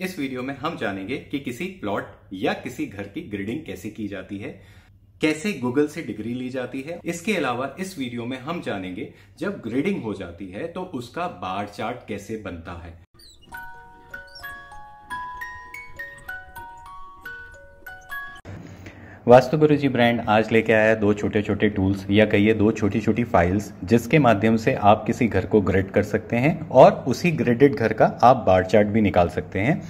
इस वीडियो में हम जानेंगे कि किसी प्लॉट या किसी घर की ग्रेडिंग कैसे की जाती है कैसे गूगल से डिग्री ली जाती है इसके अलावा इस वीडियो में हम जानेंगे जब ग्रेडिंग हो जाती है तो उसका बार चार्ट कैसे बनता है वास्तु गुरु जी ब्रांड आज लेके आया है दो छोटे छोटे टूल्स या कहिए दो छोटी छोटी फाइल्स जिसके माध्यम से आप किसी घर को ग्रेड कर सकते हैं और उसी ग्रेडेड घर का आप बार चार्ट भी निकाल सकते हैं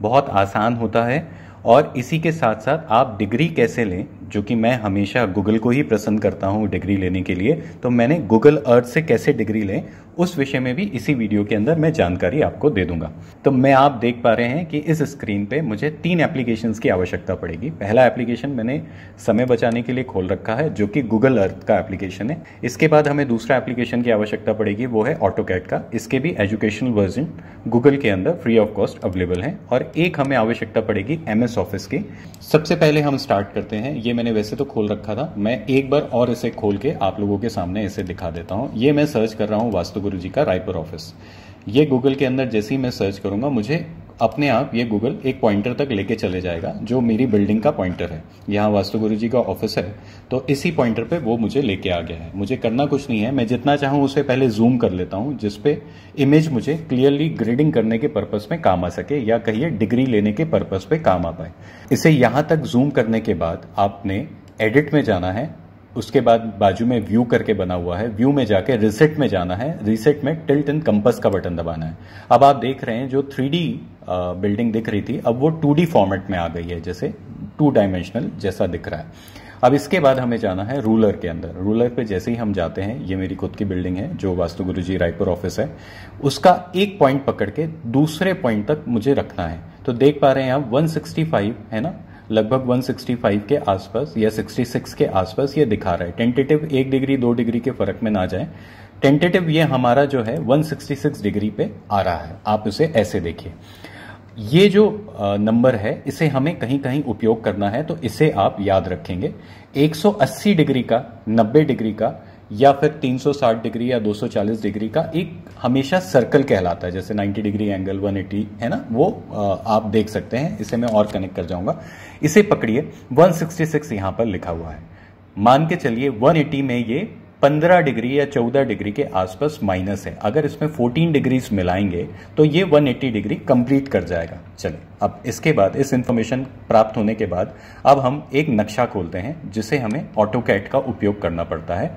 बहुत आसान होता है और इसी के साथ साथ आप डिग्री कैसे लें जो कि मैं हमेशा गूगल को ही पसंद करता हूँ डिग्री लेने के लिए तो मैंने गूगल अर्थ से कैसे डिग्री लें उस विषय में भी इसी वीडियो के अंदर मैं जानकारी आपको दे दूंगा तो मैं आप देख पा रहे हैं कि इस स्क्रीन पे मुझे तीन एप्लीकेशन की आवश्यकता पड़ेगी पहला एप्लीकेशन मैंने समय बचाने के लिए खोल रखा है जो कि गूगल अर्थ का एप्लीकेशन है इसके बाद हमें दूसरा एप्लीकेशन की आवश्यकता पड़ेगी वो है ऑटो का इसके भी एजुकेशनल वर्जन गूगल के अंदर फ्री ऑफ कॉस्ट अवेलेबल है और एक हमें आवश्यकता पड़ेगी एम ऑफिस की सबसे पहले हम स्टार्ट करते हैं ये मैंने वैसे तो खोल रखा था मैं एक बार और इसे खोल के आप लोगों के सामने इसे दिखा देता हूँ ये मैं सर्च कर रहा हूँ वास्तु गुरु जी का रायपुर ऑफिस ये गूगल के अंदर जैसे ही मैं सर्च करूंगा मुझे अपने आप ये गूगल एक पॉइंटर तक लेके चले जाएगा जो मेरी बिल्डिंग का पॉइंटर है यहाँ वास्तु गुरु जी का ऑफिस है तो इसी पॉइंटर पे वो मुझे लेके आ गया है मुझे करना कुछ नहीं है मैं जितना चाहूँ उसे पहले जूम कर लेता हूँ जिसपे इमेज मुझे क्लियरली ग्रेडिंग करने के पर्पज़ में काम आ सके या कहिए डिग्री लेने के पर्पज़ पे काम आ पाए इसे यहाँ तक जूम करने के बाद आपने एडिट में जाना है उसके बाद बाजू में व्यू करके बना हुआ है व्यू में जाके रिसेट में जाना है रिसेट में टिल्ट एंड कंपस का बटन दबाना है अब आप देख रहे हैं जो थ्री बिल्डिंग दिख रही थी अब वो टू फॉर्मेट में आ गई है जैसे टू डायमेंशनल जैसा दिख रहा है अब इसके बाद हमें जाना है रूलर के अंदर रूलर पे जैसे ही हम जाते हैं ये मेरी खुद की बिल्डिंग है जो वास्तु गुरु जी रायपुर ऑफिस है उसका एक पॉइंट पकड़ के दूसरे पॉइंट तक मुझे रखना है तो देख पा रहे हैं आप 165 है ना लगभग 165 के आसपास या 66 के आसपास ये दिखा रहा है टेंटेटिव एक डिग्री दो डिग्री के फर्क में ना जाए टेंटेटिव ये हमारा जो है 166 डिग्री पे आ रहा है आप उसे ऐसे देखिए ये जो नंबर है इसे हमें कहीं कहीं उपयोग करना है तो इसे आप याद रखेंगे 180 डिग्री का 90 डिग्री का या फिर 360 डिग्री या 240 डिग्री का एक हमेशा सर्कल कहलाता है जैसे 90 डिग्री एंगल 180 है ना वो आप देख सकते हैं इसे मैं और कनेक्ट कर जाऊंगा इसे पकड़िए 166 सिक्स यहाँ पर लिखा हुआ है मान के चलिए 180 में ये 15 डिग्री या 14 डिग्री के आसपास माइनस है अगर इसमें 14 डिग्रीज मिलाएंगे तो ये 180 डिग्री कंप्लीट कर जाएगा चलिए अब इसके बाद इस इंफॉर्मेशन प्राप्त होने के बाद अब हम एक नक्शा खोलते हैं जिसे हमें ऑटो कैट का उपयोग करना पड़ता है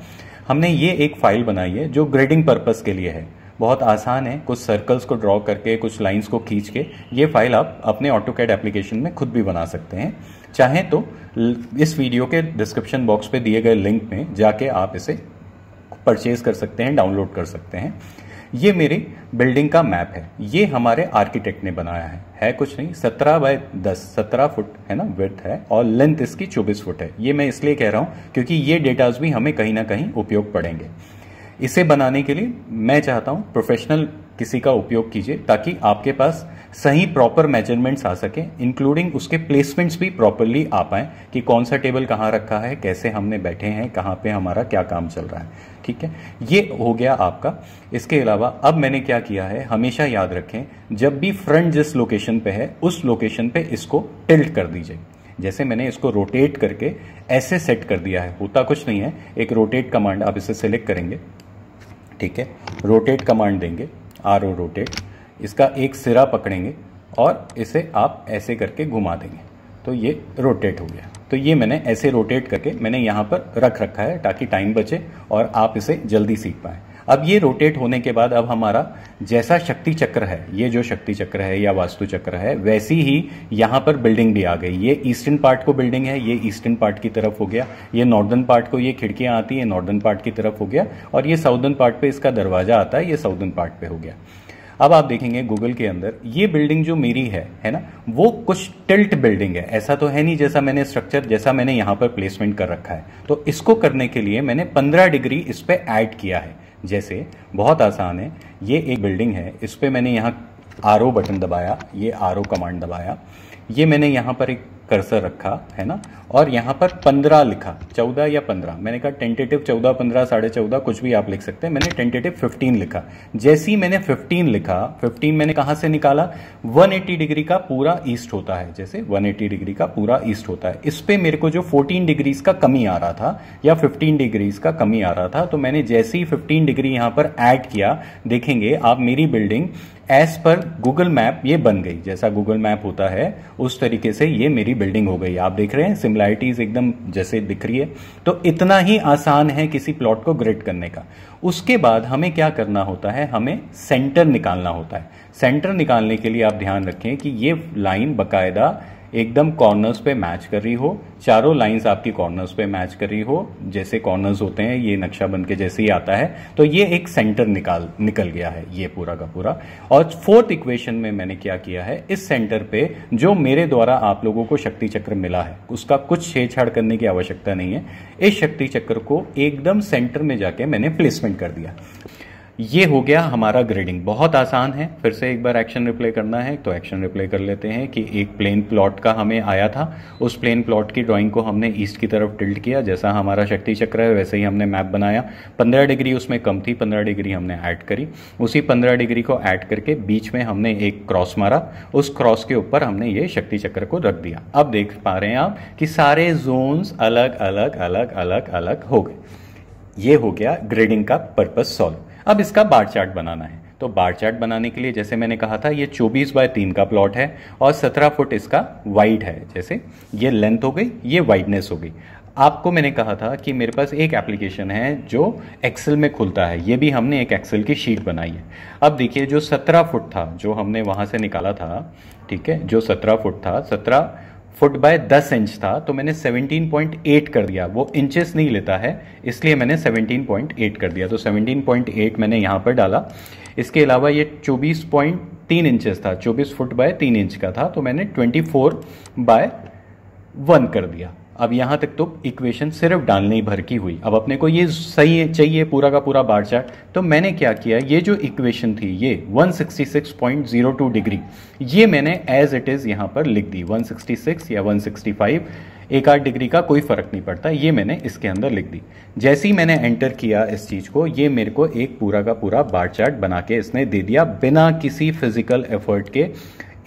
हमने ये एक फाइल बनाई है जो ग्रेडिंग पर्पज़ के लिए है बहुत आसान है कुछ सर्कल्स को ड्रॉ करके कुछ लाइंस को खींच के ये फाइल आप अपने ऑटो कैड एप्लीकेशन में खुद भी बना सकते हैं चाहें तो इस वीडियो के डिस्क्रिप्शन बॉक्स पे दिए गए लिंक में जाके आप इसे परचेज कर सकते हैं डाउनलोड कर सकते हैं ये मेरे बिल्डिंग का मैप है ये हमारे आर्किटेक्ट ने बनाया है है कुछ नहीं सत्रह बाय दस सत्रह फुट है ना विथ है और लेंथ इसकी चौबीस फुट है ये मैं इसलिए कह रहा हूँ क्योंकि ये डेटाज भी हमें कहीं ना कहीं उपयोग पड़ेंगे इसे बनाने के लिए मैं चाहता हूँ प्रोफेशनल किसी का उपयोग कीजिए ताकि आपके पास सही प्रॉपर मेजरमेंट्स आ सके इंक्लूडिंग उसके प्लेसमेंट्स भी प्रॉपरली आ पाए कि कौन सा टेबल कहाँ रखा है कैसे हमने बैठे हैं कहाँ पे हमारा क्या काम चल रहा है ठीक है ये हो गया आपका इसके अलावा अब मैंने क्या किया है हमेशा याद रखें जब भी फ्रंट जिस लोकेशन पे है उस लोकेशन पे इसको टिल्ट कर दीजिए जैसे मैंने इसको रोटेट करके ऐसे सेट कर दिया है होता कुछ नहीं है एक रोटेट कमांड आप इसे सेलेक्ट करेंगे ठीक है रोटेट कमांड देंगे आर ओ रोटेट इसका एक सिरा पकड़ेंगे और इसे आप ऐसे करके घुमा देंगे तो ये रोटेट हो गया तो ये मैंने ऐसे रोटेट करके मैंने यहाँ पर रख रखा है ताकि टाइम बचे और आप इसे जल्दी सीख पाए अब ये रोटेट होने के बाद अब हमारा जैसा शक्ति चक्र है ये जो शक्ति चक्र है या वास्तु चक्र है वैसी ही यहाँ पर बिल्डिंग भी आ गई ये ईस्टर्न पार्ट को बिल्डिंग है ये ईस्टर्न पार्ट की तरफ हो गया ये नॉर्दर्न पार्ट को ये खिड़कियां आती है नॉर्दर्न पार्ट की तरफ हो गया और ये साउदर्न पार्ट पे इसका दरवाजा आता है ये साउदर्न पार्ट पे हो गया अब आप देखेंगे गूगल के अंदर ये बिल्डिंग जो मेरी है है ना वो कुछ टिल्ट बिल्डिंग है ऐसा तो है नहीं जैसा मैंने स्ट्रक्चर जैसा मैंने यहाँ पर प्लेसमेंट कर रखा है तो इसको करने के लिए मैंने पंद्रह डिग्री इस पर ऐड किया है जैसे बहुत आसान है ये एक बिल्डिंग है इस पर मैंने यहाँ आर बटन दबाया ये आर कमांड दबाया ये मैंने यहाँ पर एक कर्सर रखा है ना और यहाँ पर पंद्रह लिखा चौदह या पंद्रह मैंने कहा टेंटेटिव चौदह पंद्रह साढ़े चौदह कुछ भी आप लिख सकते हैं मैंने टेंटेटिव फिफ्टीन लिखा जैसे ही मैंने फिफ्टीन लिखा फिफ्टीन मैंने कहाँ से निकाला वन एट्टी डिग्री का पूरा ईस्ट होता है जैसे वन एट्टी डिग्री का पूरा ईस्ट होता है इस पर मेरे को जो फोर्टीन डिग्रीज का कमी आ रहा था या फिफ्टीन डिग्रीज का कमी आ रहा था तो मैंने जैसे ही फिफ्टीन डिग्री यहाँ पर एड किया देखेंगे आप मेरी बिल्डिंग एज पर गूगल मैप ये बन गई जैसा गूगल मैप होता है उस तरीके से ये मेरी बिल्डिंग हो गई आप देख रहे हैं सिमिलैरिटीज एकदम जैसे दिख रही है तो इतना ही आसान है किसी प्लॉट को ग्रेड करने का उसके बाद हमें क्या करना होता है हमें सेंटर निकालना होता है सेंटर निकालने के लिए आप ध्यान रखें कि ये लाइन बाकायदा एकदम कॉर्नर्स पे मैच कर रही हो चारों लाइंस आपकी कॉर्नर्स पे मैच कर रही हो जैसे कॉर्नर्स होते हैं ये नक्शा बन के जैसे ही आता है तो ये एक सेंटर निकाल निकल गया है ये पूरा का पूरा और फोर्थ इक्वेशन में मैंने क्या किया है इस सेंटर पे जो मेरे द्वारा आप लोगों को शक्ति चक्र मिला है उसका कुछ छेड़छाड़ करने की आवश्यकता नहीं है इस शक्ति चक्र को एकदम सेंटर में जाके मैंने प्लेसमेंट कर दिया ये हो गया हमारा ग्रेडिंग बहुत आसान है फिर से एक बार एक्शन रिप्ले करना है तो एक्शन रिप्ले कर लेते हैं कि एक प्लेन प्लॉट का हमें आया था उस प्लेन प्लॉट की ड्राइंग को हमने ईस्ट की तरफ टिल्ट किया जैसा हमारा शक्ति चक्र है वैसे ही हमने मैप बनाया पंद्रह डिग्री उसमें कम थी पंद्रह डिग्री हमने ऐड करी उसी पंद्रह डिग्री को ऐड करके बीच में हमने एक क्रॉस मारा उस क्रॉस के ऊपर हमने ये शक्ति चक्र को रख दिया अब देख पा रहे हैं आप कि सारे जोन्स अलग अलग अलग अलग अलग हो गए ये हो गया ग्रेडिंग का पर्पज सॉल्व अब इसका बार चार्ट बनाना है तो बार चार्ट बनाने के लिए जैसे मैंने कहा था ये 24 बाय 3 का प्लॉट है और 17 फुट इसका वाइड है जैसे ये लेंथ हो गई ये वाइडनेस हो गई आपको मैंने कहा था कि मेरे पास एक एप्लीकेशन है जो एक्सेल में खुलता है ये भी हमने एक एक्सेल की शीट बनाई है अब देखिए जो 17 फुट था जो हमने वहाँ से निकाला था ठीक है जो 17 फुट था 17 फुट बाय दस इंच था तो मैंने 17.8 कर दिया वो इंचेस नहीं लेता है इसलिए मैंने 17.8 कर दिया तो 17.8 मैंने यहाँ पर डाला इसके अलावा ये 24.3 इंचेस था 24 फुट बाय 3 इंच का था तो मैंने 24 बाय वन कर दिया अब यहाँ तक तो इक्वेशन सिर्फ डालने ही भर की हुई अब अपने को ये सही है चाहिए पूरा का पूरा बार चार्ट तो मैंने क्या किया ये जो इक्वेशन थी ये 166.02 डिग्री ये मैंने एज इट इज़ यहाँ पर लिख दी 166 या 165 एक आठ डिग्री का कोई फ़र्क नहीं पड़ता ये मैंने इसके अंदर लिख दी जैसे ही मैंने एंटर किया इस चीज़ को ये मेरे को एक पूरा का पूरा बार चार्ट बना के इसने दे दिया बिना किसी फिजिकल एफर्ट के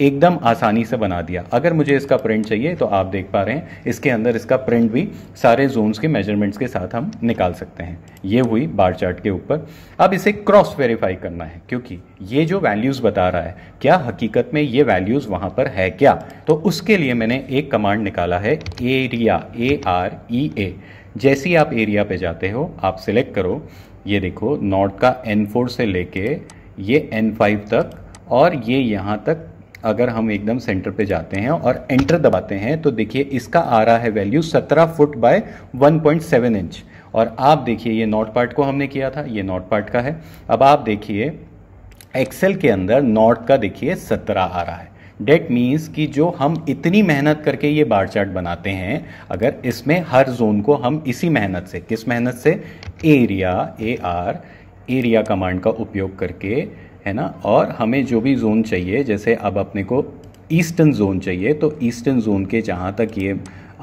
एकदम आसानी से बना दिया अगर मुझे इसका प्रिंट चाहिए तो आप देख पा रहे हैं इसके अंदर इसका प्रिंट भी सारे जोन्स के मेजरमेंट्स के साथ हम निकाल सकते हैं ये हुई बार चार्ट के ऊपर अब इसे क्रॉस वेरीफाई करना है क्योंकि ये जो वैल्यूज़ बता रहा है क्या हकीकत में ये वैल्यूज़ वहाँ पर है क्या तो उसके लिए मैंने एक कमांड निकाला है एरिया ए आर ई ए जैसे ही आप एरिया पे जाते हो आप सिलेक्ट करो ये देखो नॉर्थ का एन से लेके ये एन तक और ये यहाँ तक अगर हम एकदम सेंटर पे जाते हैं और एंटर दबाते हैं तो देखिए इसका आ रहा है वैल्यू 17 फुट बाय 1.7 इंच और आप देखिए ये नॉर्थ पार्ट को हमने किया था ये नॉर्थ पार्ट का है अब आप देखिए एक्सेल के अंदर नॉर्थ का देखिए 17 आ रहा है डेट मीन्स कि जो हम इतनी मेहनत करके ये बार चार्ट बनाते हैं अगर इसमें हर जोन को हम इसी मेहनत से किस मेहनत से area A R area command का उपयोग करके है ना और हमें जो भी जोन चाहिए जैसे अब अपने को ईस्टर्न जोन चाहिए तो ईस्टर्न जोन के जहाँ तक ये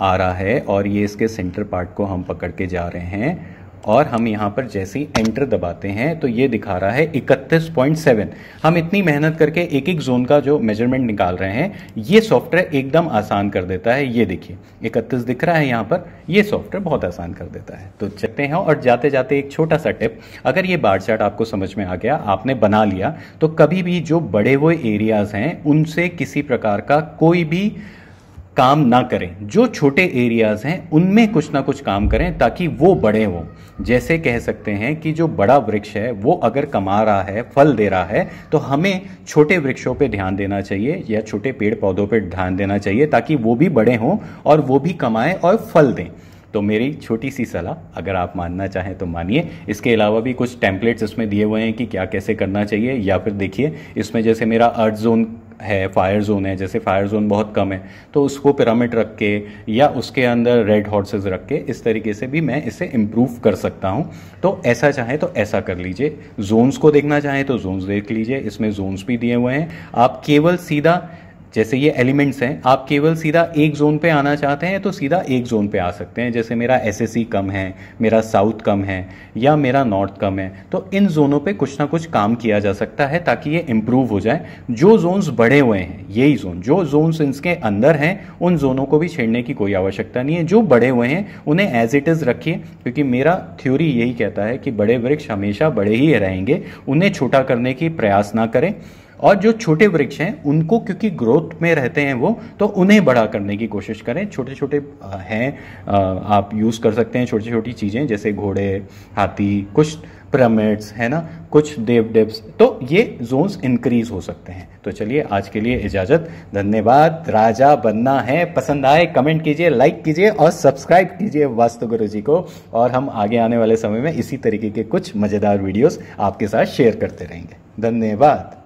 आ रहा है और ये इसके सेंटर पार्ट को हम पकड़ के जा रहे हैं और हम यहाँ पर जैसे ही एंटर दबाते हैं तो ये दिखा रहा है 31.7 हम इतनी मेहनत करके एक एक जोन का जो मेजरमेंट निकाल रहे हैं ये सॉफ्टवेयर एकदम आसान कर देता है ये देखिए 31 दिख रहा है यहाँ पर ये सॉफ्टवेयर बहुत आसान कर देता है तो चलते हैं और जाते जाते एक छोटा सा टिप अगर ये बार चार्ट आपको समझ में आ गया आपने बना लिया तो कभी भी जो बड़े हुए एरियाज हैं उनसे किसी प्रकार का कोई भी काम ना करें जो छोटे एरियाज़ हैं उनमें कुछ ना कुछ काम करें ताकि वो बड़े हों जैसे कह सकते हैं कि जो बड़ा वृक्ष है वो अगर कमा रहा है फल दे रहा है तो हमें छोटे वृक्षों पे ध्यान देना चाहिए या छोटे पेड़ पौधों पे ध्यान देना चाहिए ताकि वो भी बड़े हों और वो भी कमाएं और फल दें तो मेरी छोटी सी सलाह अगर आप मानना चाहें तो मानिए इसके अलावा भी कुछ टेम्पलेट्स इसमें दिए हुए हैं कि क्या कैसे करना चाहिए या फिर देखिए इसमें जैसे मेरा अर्थ जोन है फायर जोन है जैसे फायर जोन बहुत कम है तो उसको पिरामिड रख के या उसके अंदर रेड हॉर्सेज रख के इस तरीके से भी मैं इसे इम्प्रूव कर सकता हूँ तो ऐसा चाहे तो ऐसा कर लीजिए जोन्स को देखना चाहें तो जोन्स देख लीजिए इसमें जोन्स भी दिए हुए हैं आप केवल सीधा जैसे ये एलिमेंट्स हैं आप केवल सीधा एक जोन पे आना चाहते हैं तो सीधा एक जोन पे आ सकते हैं जैसे मेरा एस कम है मेरा साउथ कम है या मेरा नॉर्थ कम है तो इन जोनों पे कुछ ना कुछ काम किया जा सकता है ताकि ये इम्प्रूव हो जाए जो जोन्स बढ़े हुए हैं यही जोन जो जोन्स इसके अंदर हैं उन जोनों को भी छेड़ने की कोई आवश्यकता नहीं है जो बड़े हुए हैं उन्हें एज इट इज़ रखिए क्योंकि मेरा थ्योरी यही कहता है कि बड़े वृक्ष हमेशा बड़े ही रहेंगे उन्हें छोटा करने की प्रयास ना करें और जो छोटे वृक्ष हैं उनको क्योंकि ग्रोथ में रहते हैं वो तो उन्हें बड़ा करने की कोशिश करें छोटे छोटे हैं आप यूज़ कर सकते हैं छोटी छोटी चीज़ें जैसे घोड़े हाथी कुछ पिरामिड्स है ना कुछ देव डेब्स तो ये जोन्स इंक्रीज हो सकते हैं तो चलिए आज के लिए इजाज़त धन्यवाद राजा बनना है पसंद आए कमेंट कीजिए लाइक कीजिए और सब्सक्राइब कीजिए वास्तु गुरु जी को और हम आगे आने वाले समय में इसी तरीके के कुछ मज़ेदार वीडियोस आपके साथ शेयर करते रहेंगे धन्यवाद